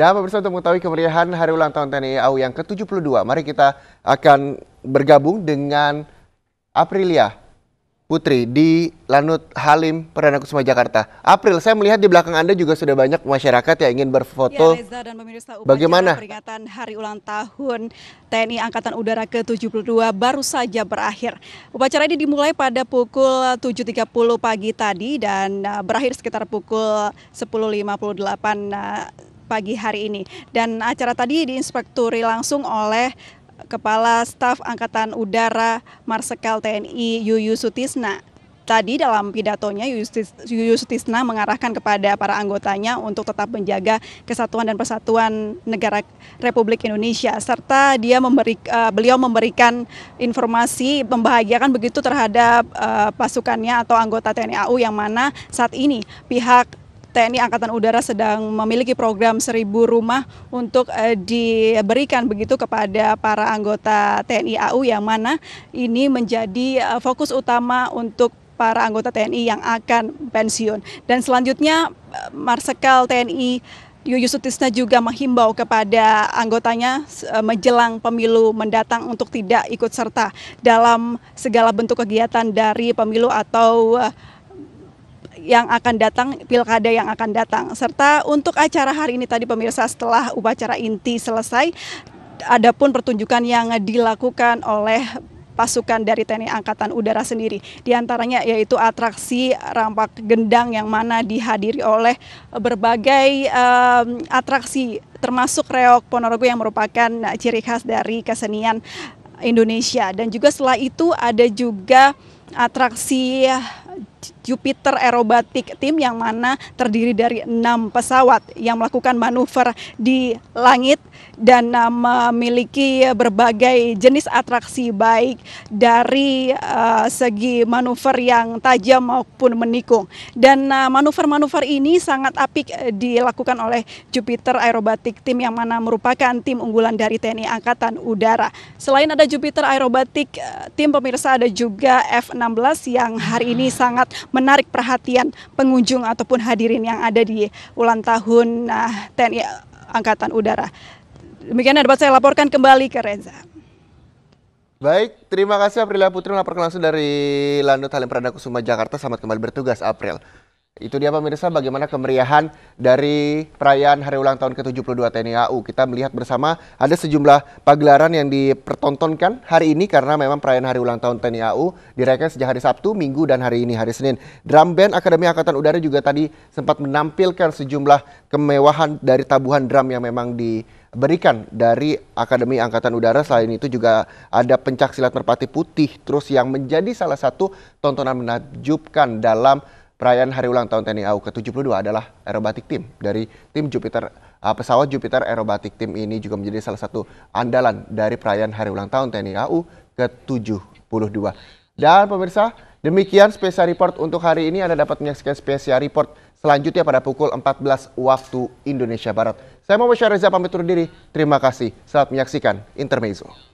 Dan pemirsa untuk mengetahui kemeriahan Hari Ulang Tahun TNI AU yang ke-72, mari kita akan bergabung dengan Aprilia Putri di Lanut Halim Perdana Kusuma Jakarta. April, saya melihat di belakang Anda juga sudah banyak masyarakat yang ingin berfoto. Ya, Reza dan pemirsa, Bagaimana peringatan hari ulang tahun TNI Angkatan Udara ke-72 baru saja berakhir. Upacara ini dimulai pada pukul 7.30 pagi tadi dan eh, berakhir sekitar pukul 10.58 pagi hari ini. Dan acara tadi diinspekturi langsung oleh Kepala Staf Angkatan Udara Marsekal TNI Yuyu Sutisna. Tadi dalam pidatonya Yuyu Sutisna mengarahkan kepada para anggotanya untuk tetap menjaga kesatuan dan persatuan negara Republik Indonesia serta dia memberi eh, beliau memberikan informasi membahagiakan begitu terhadap eh, pasukannya atau anggota TNI AU yang mana saat ini pihak TNI Angkatan Udara sedang memiliki program seribu rumah untuk eh, diberikan begitu kepada para anggota TNI AU yang mana ini menjadi eh, fokus utama untuk para anggota TNI yang akan pensiun. Dan selanjutnya eh, Marsekal TNI Yuyusutisna juga menghimbau kepada anggotanya eh, menjelang pemilu mendatang untuk tidak ikut serta dalam segala bentuk kegiatan dari pemilu atau eh, yang akan datang, pilkada yang akan datang. Serta untuk acara hari ini tadi pemirsa setelah upacara inti selesai, ada pun pertunjukan yang dilakukan oleh pasukan dari TNI Angkatan Udara sendiri. Di antaranya yaitu atraksi rampak gendang yang mana dihadiri oleh berbagai um, atraksi termasuk reok Ponorogo yang merupakan ciri khas dari kesenian Indonesia. Dan juga setelah itu ada juga atraksi Jupiter Aerobatic Team yang mana terdiri dari enam pesawat yang melakukan manuver di langit dan uh, memiliki berbagai jenis atraksi baik dari uh, segi manuver yang tajam maupun menikung. Dan manuver uh, manuver-manuver ini sangat apik uh, dilakukan oleh Jupiter Aerobatic Team yang mana merupakan tim unggulan dari TNI Angkatan Udara. Selain ada Jupiter Aerobatic Team pemirsa ada juga F16 yang hari ini sangat menarik perhatian pengunjung ataupun hadirin yang ada di ulang tahun uh, TNI Angkatan Udara. Demikian dapat saya laporkan kembali ke Reza. Baik, terima kasih Aprilia Putri melaporkan langsung dari Lanut Halim Perdana Kusuma Jakarta. Selamat kembali bertugas April. Itu dia pemirsa bagaimana kemeriahan dari perayaan hari ulang tahun ke-72 TNI AU. Kita melihat bersama ada sejumlah pagelaran yang dipertontonkan hari ini karena memang perayaan hari ulang tahun TNI AU dirayakan sejak hari Sabtu, Minggu, dan hari ini hari Senin. Drum Band Akademi Angkatan Udara juga tadi sempat menampilkan sejumlah kemewahan dari tabuhan drum yang memang di berikan dari Akademi Angkatan Udara. Selain itu juga ada pencak silat merpati putih terus yang menjadi salah satu tontonan menakjubkan dalam Perayaan hari ulang tahun TNI AU ke-72 adalah aerobatik tim dari tim Jupiter uh, pesawat Jupiter aerobatik tim ini juga menjadi salah satu andalan dari perayaan hari ulang tahun TNI AU ke-72. Dan pemirsa, demikian spesial report untuk hari ini Anda dapat menyaksikan spesial report selanjutnya pada pukul 14 waktu Indonesia Barat. Saya mau Syariza pamit undur diri. Terima kasih. Selamat menyaksikan Intermezzo.